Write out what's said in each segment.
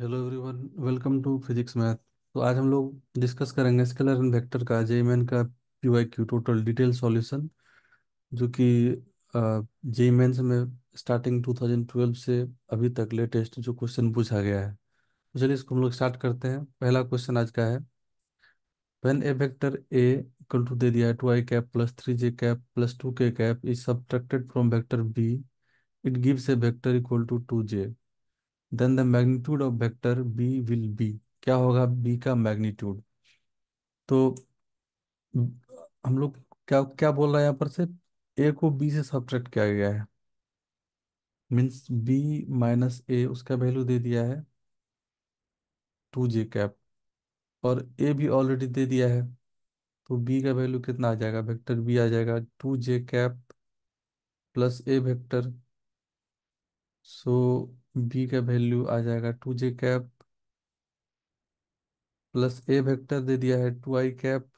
hello everyone welcome to physics math तो आज हम लोग डिस्कस करेंगे स्केलर एंड वेक्टर का जे मैन का P Y Q total detail solution जो कि जे मैन से में स्टार्टिंग 2012 से अभी तक लेटेस्ट जो क्वेश्चन पूछा गया है तो चलिए इसको हम लोग स्टार्ट करते हैं पहला क्वेश्चन आज का है when a vector A equal to दे दिया है two I cap plus three J cap plus two K cap is subtracted from vector B it gives a vector equal to two J then the magnitude of vector B will be क्या होगा B का magnitude तो हम लोग क्या क्या बोल रहे हैं यहाँ पर से ए को बी से सब्ट्रैक्ट किया गया है मीन्स बी माइनस ए उसका वैल्यू दे दिया है टू जे कैप और ए भी ऑलरेडी दे दिया है तो बी का वैल्यू कितना आ जाएगा वेक्टर बी आ जाएगा two J cap plus A vector so B का वैल्यू आ जाएगा two J cap plus A vector दे दिया है two I cap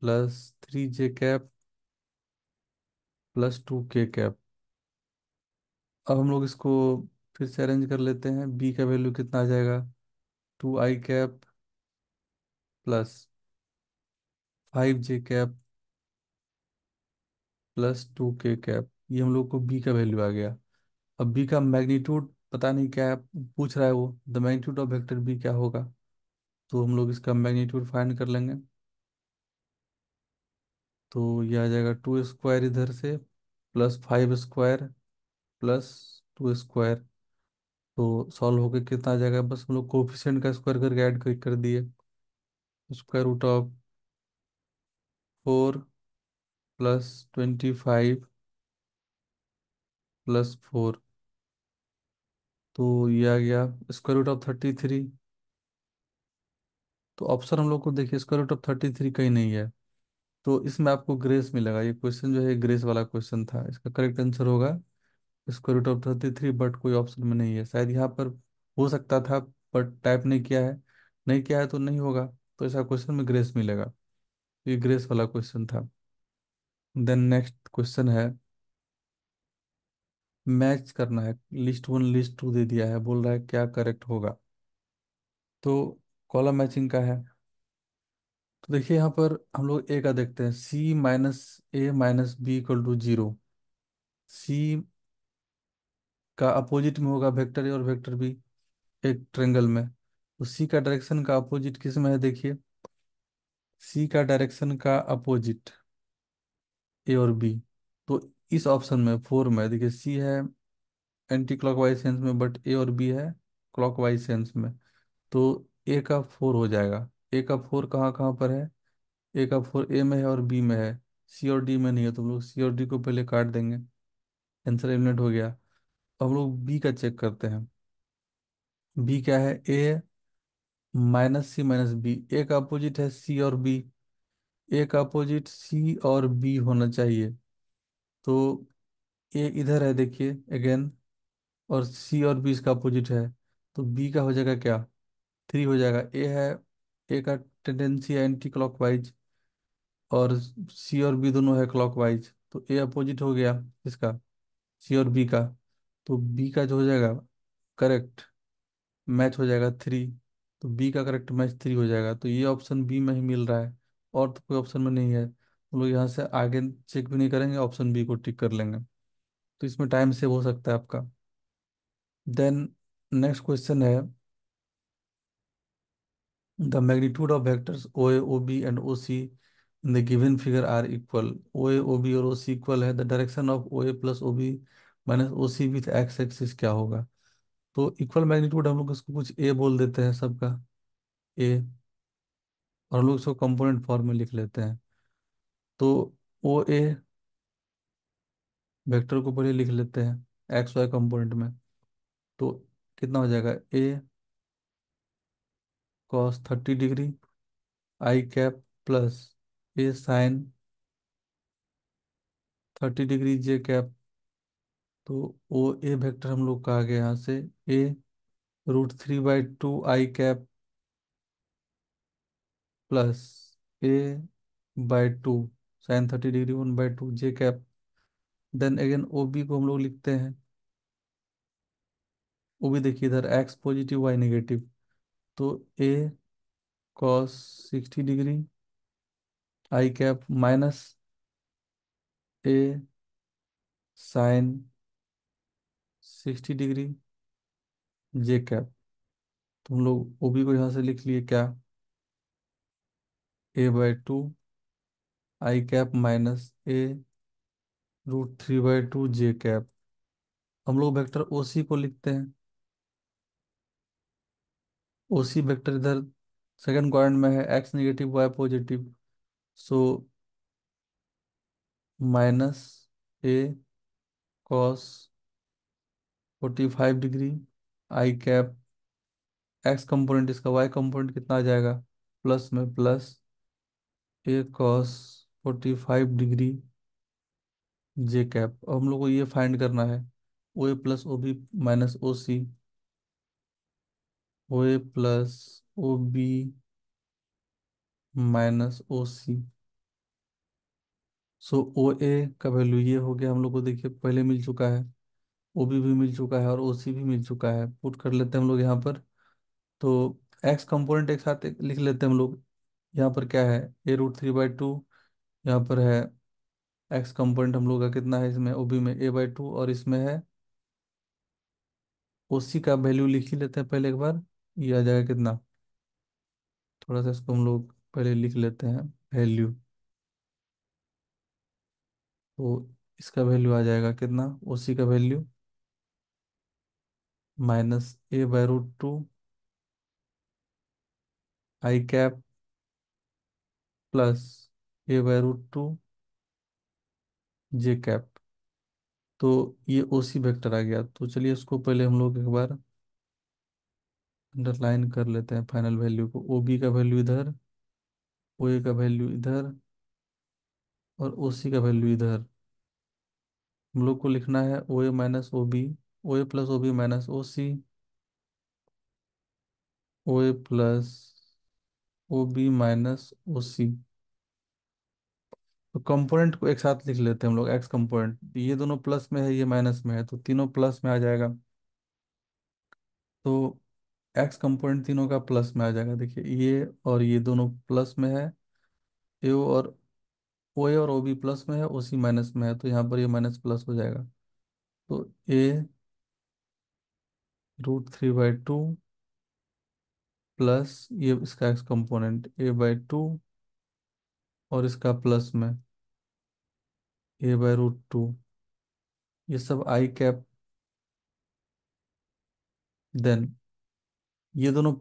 plus three J cap plus two K cap अब हम लोग इसको फिर से अरेंज कर लेते हैं बी का वैल्यू कितना आ जाएगा two I cap plus five J cap plus two K cap ये हम लोग को बी का वैल्यू आ गया अब बी का मैग्नीट्यूड पता नहीं क्या है पूछ रहा है वो the magnitude of vector B क्या होगा तो हम लोग इसका मैग्नीट्यूड फाइंड कर लेंगे तो ये आ जाएगा टू स्क्वायर इधर से plus five square plus two square तो सॉल्व होकर कितना आ जाएगा बस हम लोग कोफिशेंट का स्क्वायर करके ऐड कर दिए square root of four plus twenty five plus four तो ये आ गया square root of thirty three तो ऑप्शन हम लोग को देखिए square root of thirty three कहीं नहीं है तो इसमें आपको ग्रेस मिलेगा ये क्वेश्चन जो है ग्रेस वाला क्वेश्चन था इसका करेक्ट आंसर होगा square root of thirty three but कोई ऑप्शन में नहीं है शायद यहाँ पर हो सकता था बट टाइप नहीं किया है नहीं किया है तो नहीं होगा तो ऐसा क्वेश्चन में ग्रेस मिलेगा तो ये ग्रेस वाला क्वेश्चन था देन नेक्स्ट क्वेश्चन है मैच करना है लिस्ट वन लिस्ट टू दे दिया है बोल रहा है क्या करेक्ट होगा तो कॉलम मैचिंग का है तो देखिए यहाँ पर हम लोग ए का देखते हैं C minus A minus B equal to zero C का अपोजिट में होगा वेक्टर ए और वेक्टर बी एक ट्रेंगल में तो सी का डायरेक्शन का अपोजिट किस में है देखिए सी का डायरेक्शन का अपोजिट ए और बी इस ऑप्शन में फोर में देखिए सी है एंटी क्लॉकवाइज सेंस में बट ए और बी है क्लॉकवाइज सेंस में तो ए का फोर हो जाएगा ए का फोर कहाँ कहाँ पर है ए का फोर ए में है और बी में है सी और डी में नहीं है तो हम लोग सी और डी को पहले काट देंगे आंसर एलिमिनेट हो गया अब हम लोग बी का चेक करते हैं बी क्या है A minus C minus B A का अपोजिट है सी और बी ए का अपोजिट सी और बी होना चाहिए तो ए इधर है देखिए अगेन और सी और बी इसका अपोजिट है तो बी का हो जाएगा क्या थ्री हो जाएगा ए है ए का टेंडेंसी है एंटी क्लॉकवाइज और सी और बी दोनों है क्लॉकवाइज तो ए अपोजिट हो गया इसका सी और बी का तो बी का जो हो जाएगा करेक्ट मैच हो जाएगा थ्री तो बी का करेक्ट मैच थ्री हो जाएगा तो ये ऑप्शन बी में ही मिल रहा है और तो कोई ऑप्शन में नहीं है हम लोग यहाँ से आगे चेक भी नहीं करेंगे ऑप्शन बी को टिक कर लेंगे तो इसमें टाइम सेव हो सकता है आपका देन नेक्स्ट क्वेश्चन है the magnitude of vectors O A O B and O C in the given figure are equal O A O B और ओ सी इक्वल है the direction of O A plus O B minus O C with X axis क्या होगा तो equal magnitude हम लोग इसको कुछ ए बोल देते हैं सबका ए और हम लोग इसको कंपोनेंट फॉर्म में लिख लेते हैं तो ओ ए वेक्टर को पहले लिख लेते हैं एक्स वाई कंपोनेंट में तो कितना हो जाएगा A cos thirty degree I cap plus A sine thirty degree J cap तो ओ ए वेक्टर हम लोग का आ गया यहाँ से A root three by two I cap plus A by two sine thirty degree one by two J cap then again O B को हम लोग लिखते हैं ओ बी देखिए इधर एक्स पॉजिटिव वाई नेगेटिव तो A cos sixty degree I cap minus A sine sixty degree J cap तो हम लोग ओ बी को यहाँ से लिख लिए क्या A by two I cap minus A root three by two J cap हम लोग वेक्टर सी को लिखते हैं ओ सी वेक्टर इधर सेकंड क्वार में है X negative Y positive so minus A cos forty five degree I cap X component इसका वाई कंपोनेंट कितना आ जाएगा प्लस में plus A cos forty five degree J cap अब हम लोग को ये फाइंड करना है O A plus O B minus O C O A plus O B minus O C so O A का वैल्यू ये हो गया हम लोग को देखिए पहले मिल चुका है ओ बी भी मिल चुका है और ओ सी भी मिल चुका है पुट कर लेते हैं हम लोग यहाँ पर तो एक्स कंपोनेंट एक साथ लिख लेते हैं हम लोग यहाँ पर क्या है A root three by two यहाँ पर है एक्स कंपोनेंट हम लोग का कितना है इसमें ओ बी में ए बाई टू और इसमें है ओ सी का वैल्यू लिख ही लेते हैं पहले एक बार ये आ जाएगा कितना थोड़ा सा इसको हम लोग पहले लिख लेते हैं वैल्यू तो इसका वैल्यू आ जाएगा कितना ओ सी का value minus A by root two I cap plus A by root two J cap तो ये ओसी वेक्टर आ गया तो चलिए इसको पहले हम लोग एक बार अंडरलाइन कर लेते हैं फाइनल वैल्यू को ओ बी का वैल्यू इधर ओ ए का वैल्यू इधर और ओ सी का वैल्यू इधर हम लोग को लिखना है O A minus O B O A plus O B minus O C O A plus O B minus O C तो कंपोनेंट को एक साथ लिख लेते हैं हम लोग एक्स कंपोनेंट ये दोनों प्लस में है ये माइनस में है तो तीनों प्लस में आ जाएगा तो एक्स कंपोनेंट तीनों का प्लस में आ जाएगा देखिए ये और ये दोनों प्लस में है ए और ओ ए और ओ बी प्लस में है ओ सी माइनस में है तो यहाँ पर ये माइनस प्लस हो जाएगा तो A root three by two plus ये इसका x component A by two और इसका प्लस में ए बाय रूट टू ये सब आई कैप देन ये दोनों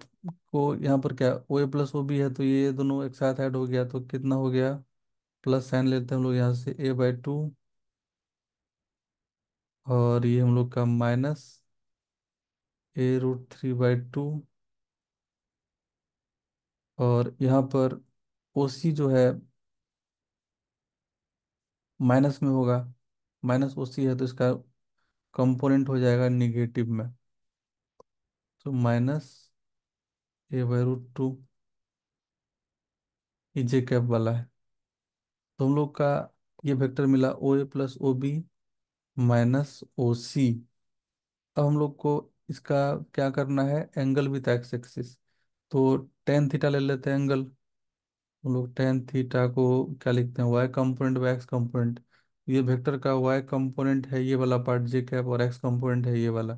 को यहाँ पर क्या ओ ए प्लस ओ बी है तो ये दोनों एक साथ ऐड हो गया तो कितना हो गया प्लस साइन लेते हैं हम लोग यहाँ से ए बाय टू और ये हम लोग का minus A root three by two और यहाँ पर ओ सी जो है माइनस में होगा माइनस ओ सी है तो इसका कंपोनेंट हो जाएगा निगेटिव में तो minus A by root two ये जे कैप वाला है तो हम लोग का ये वेक्टर मिला O A plus O B minus O C अब हम लोग को इसका क्या करना है एंगल विथ एक्स एक्सिस तो टेन थीटा ले लेते हैं एंगल हम लोग टेन थीटा को क्या लिखते हैं Y component Y X component ये वेक्टर का वाई कंपोनेंट है ये वाला पार्ट जे कैप और एक्स कंपोनेंट है ये वाला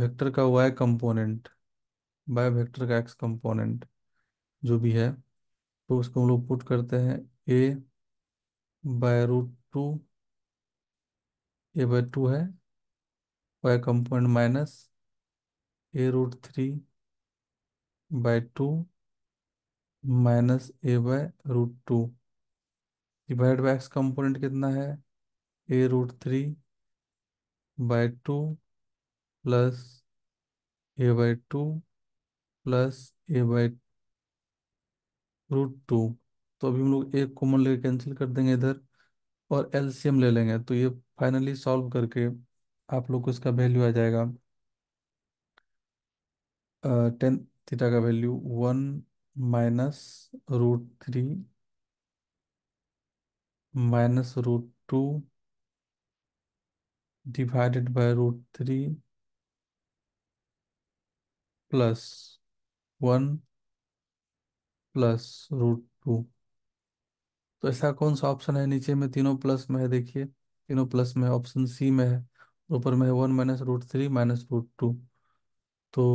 वेक्टर का वाई कंपोनेंट बाय वेक्टर का एक्स कंपोनेंट जो भी है तो उसको हम लोग पुट करते हैं A by root two A by two है Y component minus A root three by two minus A by root two divide by X component कितना है A root three by two plus A by two plus A by root two तो अभी हम लोग एक common लेकर cancel कर देंगे इधर और एलसीएम ले लेंगे तो ये फाइनली सॉल्व करके आप लोग को इसका वैल्यू आ जाएगा टेन थीटा का value one minus root three minus root two divided by root three plus one plus root two तो ऐसा कौन सा ऑप्शन है नीचे में तीनों प्लस में है देखिए तीनों प्लस में ऑप्शन सी में है ऊपर में है one minus root three minus root two तो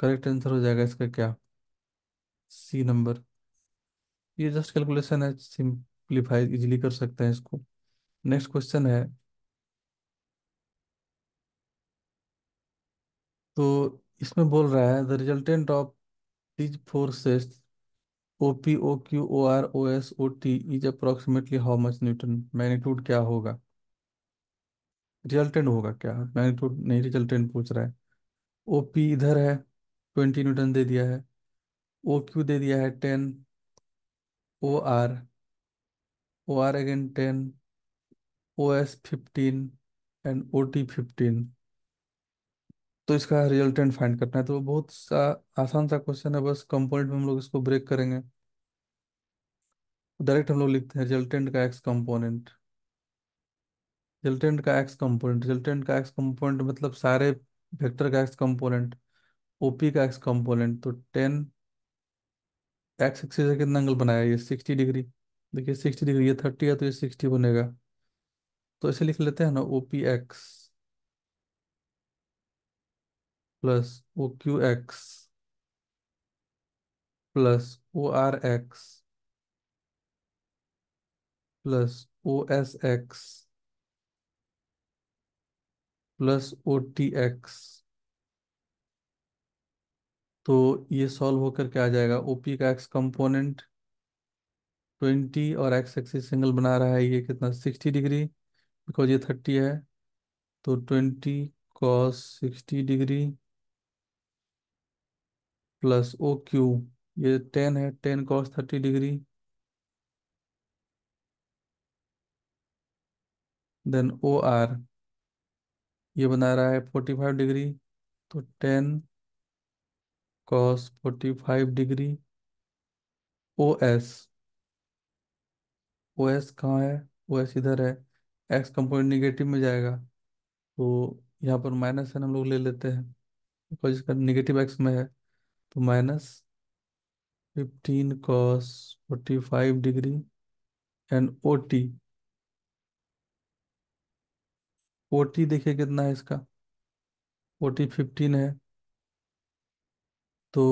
करेक्ट आंसर हो जाएगा इसका क्या सी नंबर ये जस्ट कैलकुलेशन है सिंप्लीफाई इजीली कर सकते हैं इसको नेक्स्ट क्वेश्चन है तो इसमें बोल रहा है the resultant of these forces O P O Q O R O S O T is approximately how much newton magnitude क्या होगा रिजल्टेंट होगा क्या मैग्नीट्यूड नहीं रिजल्टेंट पूछ रहा है ओ पी इधर है ट्वेंटी न्यूटन दे दिया है ओ क्यू दे दिया है ten O R O R again ten O S fifteen and O T fifteen तो इसका रिजल्टेंट फाइंड करना है तो बहुत सा आसान सा क्वेश्चन है बस कंपोनेंट में हम लोग इसको ब्रेक करेंगे डायरेक्ट हम लोग लिखते हैं रिजल्टेंट का एक्स कंपोनेंट रिजल्टेंट का एक्स कंपोनेंट रिजल्टेंट का एक्स कंपोनेंट मतलब सारे वेक्टर का एक्स कंपोनेंट ओपी का एक्स कंपोनेंट तो टेन एक्स एक्सिस से कितना एंगल बनाया ये सिक्सटी डिग्री देखिए सिक्सटी डिग्री ये थर्टी है तो ये सिक्सटी बनेगा तो ऐसे लिख लेते हैं ना O P x plus O Q x plus O R x plus O S x plus O T x तो ये सॉल्व होकर क्या आ जाएगा ओपी का एक्स कंपोनेंट ट्वेंटी और एक्स एक्सिस सिंगल बना रहा है ये कितना सिक्सटी डिग्री बिकॉज ये थर्टी है तो twenty cos sixty degree plus O Q ये टेन है ten cos thirty degree then O R ये बना रहा है फोर्टी फाइव डिग्री तो ten cos forty five degree O S O S कहाँ है ओ एस इधर है एक्स कंपोनेंट निगेटिव में जाएगा तो यहाँ पर माइनस है हम लोग ले लेते हैं बिकॉज इसका निगेटिव एक्स में है तो minus fifteen cos forty five degree and O T O T देखिए कितना है इसका ओ टी फिफ्टीन है तो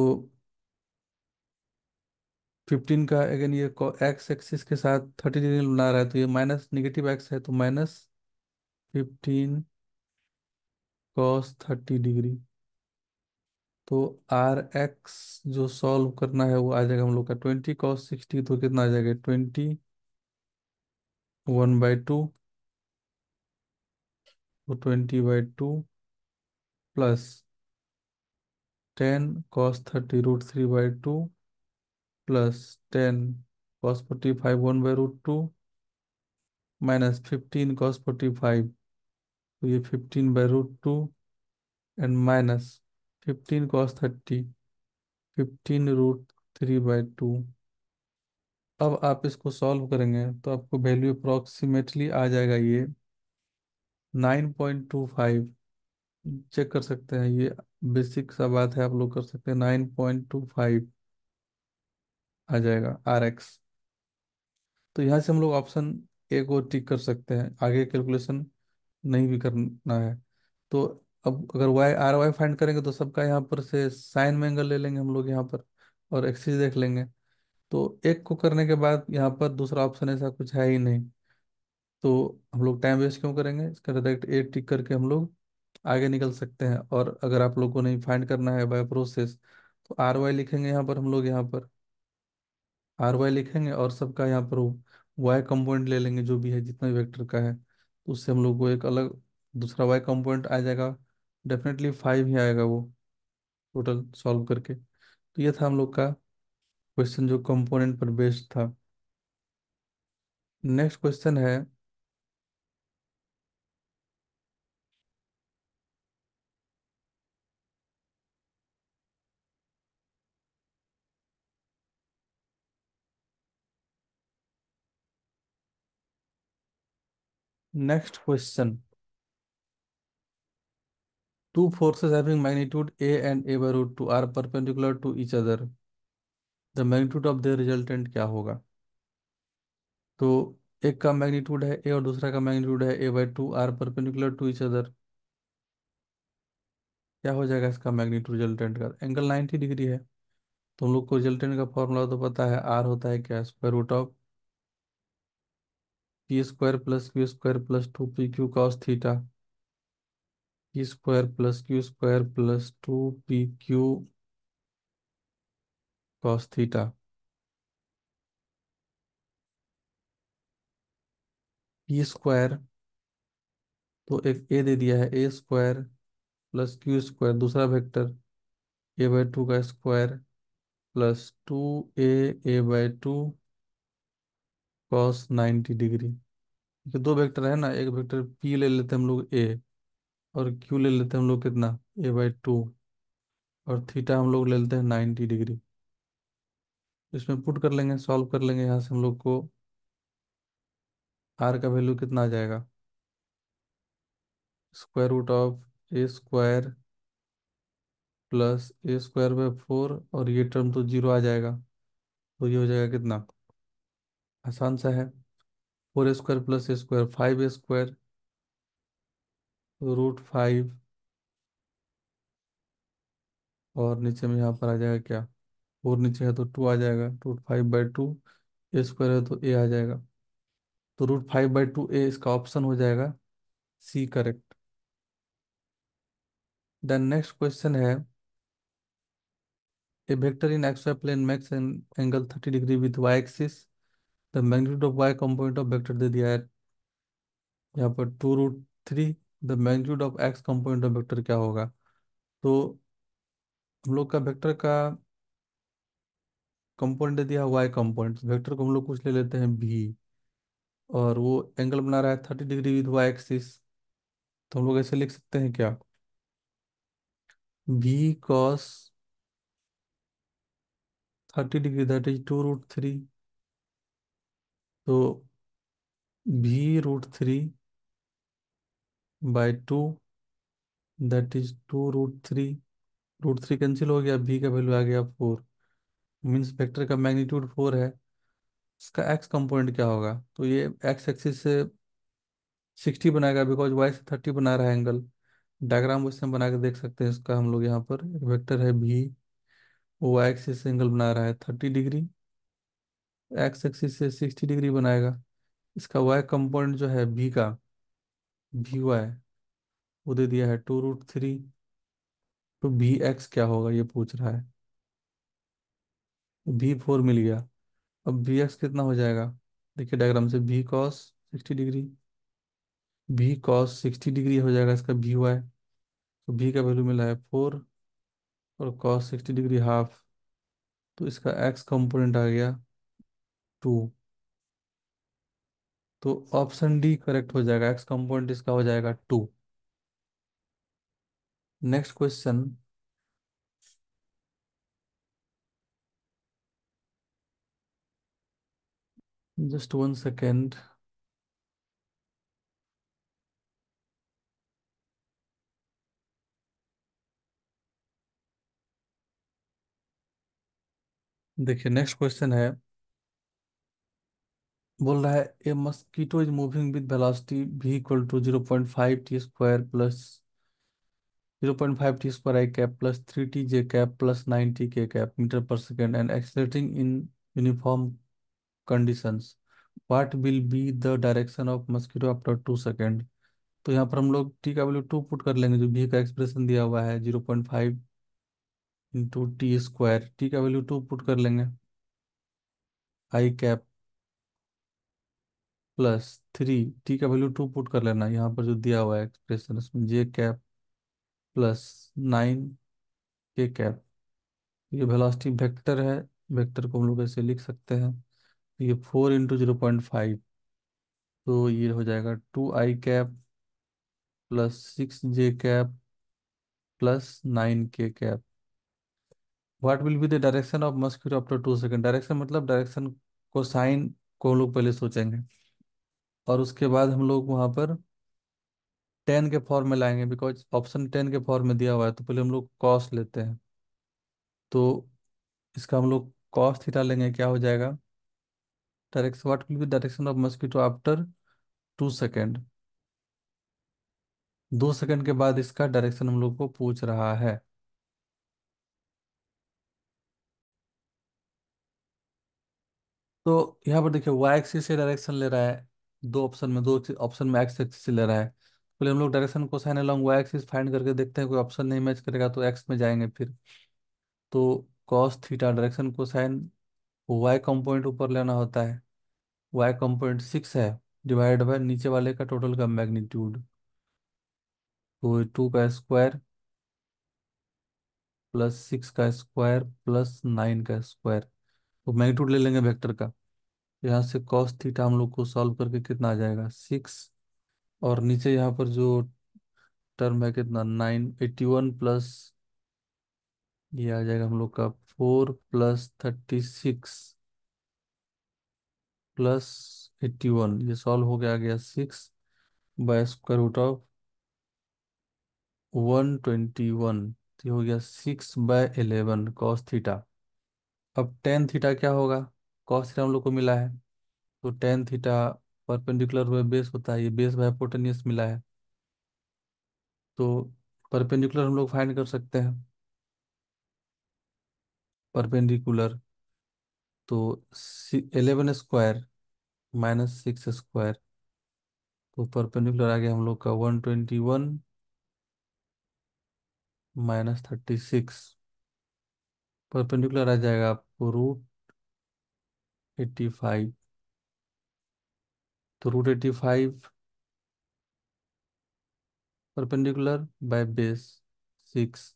फिफ्टीन का अगेन ये एक्स एक्सिस के साथ थर्टी डिग्री बना रहा है तो ये माइनस निगेटिव एक्स है तो minus fifteen cos thirty degree तो आर एक्स जो सॉल्व करना है वो आ जाएगा हम लोग का ट्वेंटी कॉस सिक्सटी तो कितना आ जाएगा ट्वेंटी वन बाई टू तो twenty by two plus ten cos thirty root three by two plus ten cos forty five one by root two minus fifteen cos forty five तो ये fifteen by root two and minus fifteen cos thirty fifteen root three by two अब आप इसको solve करेंगे तो आपको value approximately आ जाएगा ये nine point two five check कर सकते हैं ये बेसिक सा बात है आप लोग कर सकते हैं नाइन पॉइंट टू फाइव आ जाएगा आर एक्स तो यहाँ से हम लोग ऑप्शन ए को टिक कर सकते हैं आगे कैलकुलेशन नहीं भी करना है तो अब अगर वाई आर वाई फाइंड करेंगे तो सबका यहाँ पर से साइन में एंगल ले लेंगे हम लोग यहाँ पर और एक्सिस देख लेंगे तो एक को करने के बाद यहाँ पर दूसरा ऑप्शन ऐसा कुछ है ही नहीं तो हम लोग टाइम वेस्ट क्यों करेंगे इसका डायरेक्ट ए टिक करके हम लोग आगे निकल सकते हैं और अगर आप लोग को नहीं फाइंड करना है बाय प्रोसेस तो आर वाई लिखेंगे यहाँ पर हम लोग यहाँ पर आर वाई लिखेंगे और सबका यहाँ पर वाई कंपोनेंट ले लेंगे जो भी है जितना भी वैक्टर का है तो उससे हम लोग को एक अलग दूसरा वाई कंपोनेंट आ जाएगा डेफिनेटली फाइव ही आएगा वो टोटल सॉल्व करके तो ये था हम लोग का क्वेश्चन जो कंपोनेंट पर बेस्ड था नेक्स्ट क्वेश्चन है next question two forces having magnitude A and A by root two are perpendicular to each other the magnitude of the resultant क्या होगा तो एक का मैग्नीट्यूड है ए और दूसरा का मैग्नीट्यूड है A by two are perpendicular to each other क्या हो जाएगा इसका मैग्नीट्यूड रिजल्टेंट का एंगल नाइन्टी डिग्री है तो हम लोग को रिजल्टेंट का फॉर्मूला तो पता है आर होता है क्या square root of P square plus Q square plus two P Q cos theta P square plus Q square plus two P Q cos theta P square तो एक ए दे दिया है A square plus Q square दूसरा vector A by two का square plus two A A by two cos ninety degree तो दो vector है ना एक वेक्टर पी ले लेते हम लोग ए और क्यू ले लेते हम लोग कितना ए बाई टू और थीटा हम लोग ले लेते हैं नाइन्टी डिग्री इसमें पुट कर लेंगे सॉल्व कर लेंगे यहाँ से हम लोग को आर का वैल्यू कितना आ जाएगा square root of A square plus A square by four और ये टर्म तो जीरो आ जाएगा तो ये हो जाएगा कितना आसान सा है four square plus square five square root five और नीचे में यहाँ पर आ जाएगा क्या और नीचे है तो टू आ जाएगा root five by two A square है तो ए आ जाएगा तो root five by two A इसका ऑप्शन हो जाएगा C correct then next question है A vector in x y plane makes angle thirty degree with y axis the magnitude of y component of vector दे दिया है यहाँ पर two root three the magnitude of x component of vector क्या होगा तो हम लोग का वेक्टर का कंपोनेंट दे दिया वाई कंपोनेंट वेक्टर को हम लोग कुछ ले लेते हैं भी और वो एंगल बना रहा है thirty degree with y axis तो हम लोग ऐसे लिख सकते हैं क्या भी cos thirty degree that is two root three तो भी root three by two that is two root three root three cancel हो गया भी का वैल्यू आ गया फोर मीन्स वेक्टर का मैग्नीट्यूड फोर है इसका एक्स कंपोनेंट क्या होगा तो ये एक्स एक्सिस से सिक्सटी बनाएगा बिकॉज वाई से थर्टी बना रहा है एंगल डायग्राम वैसे हम बना के देख सकते हैं इसका हम लोग यहाँ पर एक वेक्टर है भी वो वाई एक्सिस से एंगल बना रहा है थर्टी डिग्री एक्स एक्सिस से सिक्सटी डिग्री बनाएगा इसका वाई कंपोनेंट जो है बी का बी वाई वो दे दिया है टू रूट थ्री तो बी एक्स क्या होगा ये पूछ रहा है बी फोर मिल गया अब भी एक्स कितना हो जाएगा देखिए डायग्राम से बी कॉस सिक्सटी डिग्री भी कॉस सिक्सटी डिग्री हो जाएगा इसका बी वाई तो बी का वैल्यू मिला है फोर और कॉस सिक्सटी डिग्री हाफ तो इसका एक्स कंपोनेंट आ गया टू तो ऑप्शन डी करेक्ट हो जाएगा एक्स कंपोनेंट इसका हो जाएगा two next question just one second देखिए नेक्स्ट क्वेश्चन है बोल रहा है A mosquito is moving with velocity v equal to zero point five t square plus zero point five t square i cap plus three t j cap plus nine t k cap meter per second and accelerating in uniform conditions what will be the direction of mosquito after two second तो यहाँ पर हम लोग T का value two put कर लेंगे जो भी का एक्सप्रेशन दिया हुआ है zero point five into t square t का वैल्यू टू पुट कर लेंगे i cap plus three t का वैल्यू टू पुट कर लेना यहाँ पर जो दिया हुआ है एक्सप्रेशन उसमें J cap plus nine K cap ये वेलोसिटी वेक्टर है वेक्टर को हम लोग ऐसे लिख सकते हैं ये four into zero point five तो ये हो जाएगा two I cap plus six J cap plus nine K cap what will be the direction of mosquito after two second direction मतलब डायरेक्शन को साइन को लोग पहले सोचेंगे और उसके बाद हम लोग वहाँ पर टेन के फॉर्म में लाएंगे बिकॉज ऑप्शन टेन के फॉर्म में दिया हुआ है तो पहले हम लोग कॉस्ट लेते हैं तो इसका हम लोग कॉस्ट थीटा लेंगे क्या हो जाएगा direction what will be direction of mosquito after two second दो सेकेंड के बाद इसका डायरेक्शन हम लोग को पूछ रहा है तो यहाँ पर देखिए वाई एक्सिस से डायरेक्शन ले रहा है दो ऑप्शन में दो ऑप्शन में एक्स एक्सिस ले रहा है पहले हम लोग डायरेक्शन को cosine along y axis find करके देखते हैं कोई ऑप्शन नहीं मैच करेगा तो एक्स में जाएंगे फिर तो कॉस थीटा डायरेक्शन को साइन वाई कंपोनेंट ऊपर लेना होता है वाई कंपोनेंट सिक्स है डिवाइड बाय नीचे वाले का टोटल का मैग्नीट्यूड तो टू का स्क्वायर प्लस सिक्स का स्क्वायर प्लस नाइन का स्क्वायर तो मैग्नीट्यूड ले लेंगे वेक्टर का यहाँ से कॉस थीटा हम लोग को सॉल्व करके कितना आ जाएगा सिक्स और नीचे यहाँ पर जो टर्म है कितना नाइन एट्टी वन प्लस ये आ जाएगा हम लोग का four plus thirty six plus eighty one ये सॉल्व हो गया गया six by square root of one twenty one हो गया six by eleven cos theta अब टेन थीटा क्या होगा कॉस थीटा हम लोग को मिला है तो tan theta perpendicular by base होता है ये बेस बाय पोटेनियस मिला है तो परपेंडिकुलर हम लोग फाइंड कर सकते हैं परपेंडिकुलर तो eleven square minus six square तो परपेंडिकुलर आ गया हम लोग का one twenty one minus thirty six perpendicular आ जाएगा आपको रूट एट्टी फाइव तो root eighty five perpendicular by base six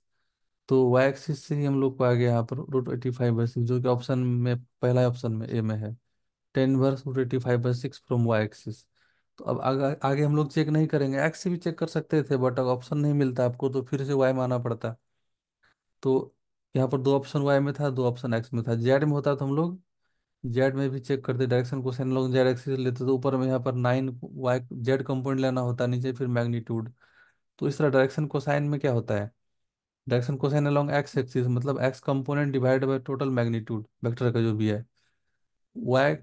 तो वाई एक्सिस से ही हम लोग को आ गया यहाँ पर root eighty five by six जो कि ऑप्शन में पहला ऑप्शन में ए में है tan inverse root eighty five by six from y axis तो अब आगे आगे हम लोग चेक नहीं करेंगे एक्स से भी चेक कर सकते थे बट अगर ऑप्शन नहीं मिलता आपको तो फिर से वाई माना पड़ता तो यहाँ पर दो ऑप्शन वाई में था दो ऑप्शन एक्स में था जेड में होता तो हम लोग जेड में भी चेक करते direction cosine along z axis लेते तो ऊपर में यहाँ पर नाइन वाई जेड कंपोनेंट लेना होता है नीचे फिर मैग्नीट्यूड तो इस तरह डायरेक्शन साइन में क्या होता है direction cosine along x axis मतलब x component divide by total magnitude vector का जो भी है y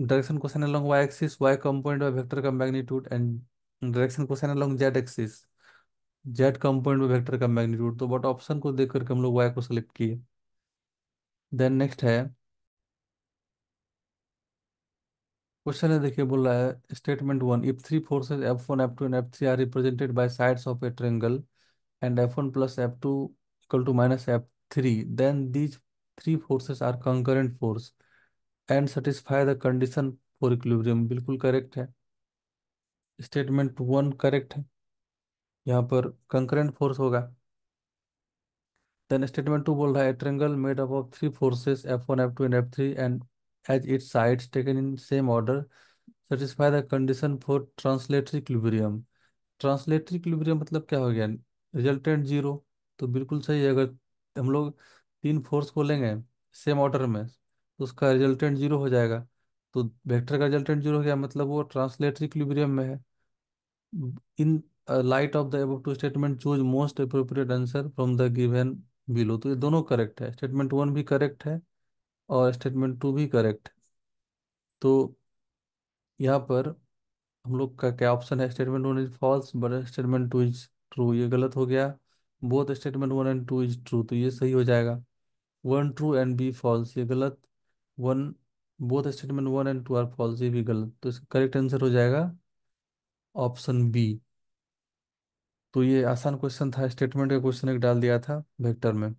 direction cosine along y axis y component by vector का magnitude and direction cosine along z axis z component by vector का magnitude तो but option को देख करके हम लोग वाई को सिलेक्ट किए देन नेक्स्ट है क्वेश्चन है देखिए बोल रहा है statement one if three forces F one F two and F three are represented by sides of a triangle and F one plus F two equal to minus F three then these three forces are concurrent force and satisfy the condition for equilibrium बिल्कुल correct है statement one correct है यहाँ पर concurrent force होगा then statement two बोल रहा है triangle made up of three forces F one F two and F three and as its side taken in same order satisfy the condition for translatory equilibrium translatory equilibrium मतलब क्या हो गया resultant zero तो बिल्कुल सही है अगर हम लोग तीन फोर्स को लेंगे सेम ऑर्डर में तो उसका रिजल्टेंट जीरो हो जाएगा तो वेक्टर का रिजल्टेंट जीरो हो गया मतलब वो ट्रांसलेटरी इक्विलिब्रियम में है in light of the above two statement choose most appropriate answer from the given below तो ये दोनों करेक्ट है स्टेटमेंट वन भी करेक्ट है और स्टेटमेंट टू भी करेक्ट तो यहाँ पर हम लोग का क्या ऑप्शन है statement one is false but statement two is true ये गलत हो गया both statement one and two is true तो ये सही हो जाएगा one true and B false ये गलत one both statement one and two are false ये भी गलत तो इसका करेक्ट आंसर हो जाएगा ऑप्शन बी तो ये आसान क्वेश्चन था स्टेटमेंट का क्वेश्चन एक डाल दिया था वेक्टर में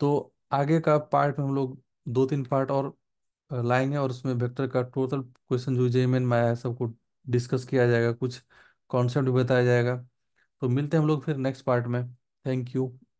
तो आगे का पार्ट में हम लोग दो तीन पार्ट और लाएंगे और उसमें वेक्टर का टोटल क्वेश्चन जो जे मेन में आया है सबको डिस्कस किया जाएगा कुछ कॉन्सेप्ट भी बताया जाएगा तो मिलते हैं हम लोग फिर नेक्स्ट पार्ट में थैंक यू